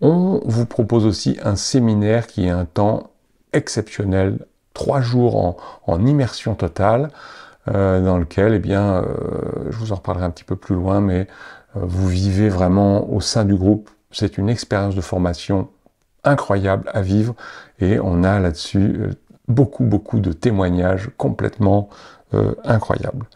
On vous propose aussi un séminaire qui est un temps exceptionnel, trois jours en, immersion totale, euh, dans lequel, eh bien, euh, je vous en reparlerai un petit peu plus loin, mais euh, vous vivez vraiment au sein du groupe. C'est une expérience de formation incroyable à vivre et on a là-dessus beaucoup, beaucoup de témoignages complètement incroyables.